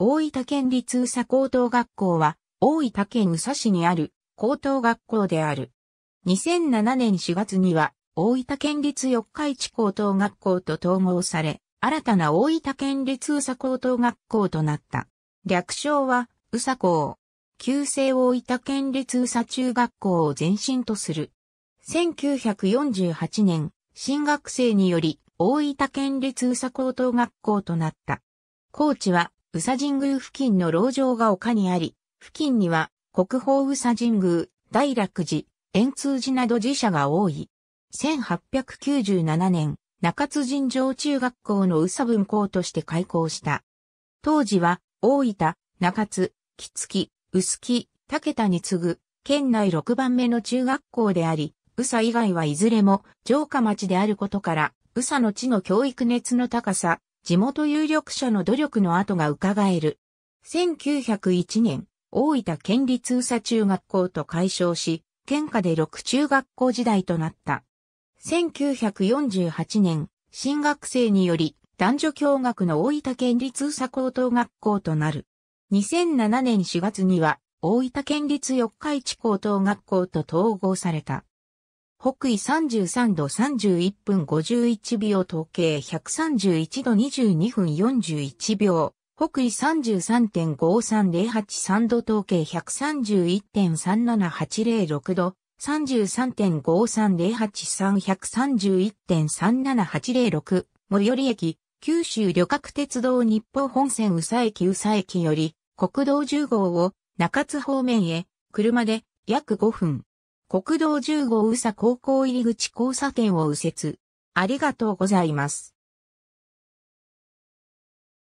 大分県立宇佐高等学校は、大分県宇佐市にある高等学校である。2007年4月には、大分県立四日市高等学校と統合され、新たな大分県立宇佐高等学校となった。略称は、宇佐校。旧制大分県立宇佐中学校を前身とする。1948年、新学生により、大分県立宇佐高等学校となった。コーは、宇佐神宮付近の牢城が丘にあり、付近には国宝宇佐神宮、大楽寺、円通寺など寺社が多い。1897年、中津神城中学校の宇佐分校として開校した。当時は、大分、中津、木月、臼木、武田に次ぐ、県内6番目の中学校であり、宇佐以外はいずれも城下町であることから、宇佐の地の教育熱の高さ、地元有力者の努力の跡が伺える。1901年、大分県立宇佐中学校と解消し、県下で六中学校時代となった。1948年、新学生により男女共学の大分県立宇佐高等学校となる。2007年4月には大分県立四日市高等学校と統合された。北緯33度31分51秒統計131度22分41秒、北緯33.53083度統計131.37806度、33.5308331.37806 1、最寄り駅、九州旅客鉄道日報本線宇佐駅宇佐駅より、国道10号を中津方面へ、車で約5分。国道10号宇佐高校入口交差点を右折。ありがとうございます。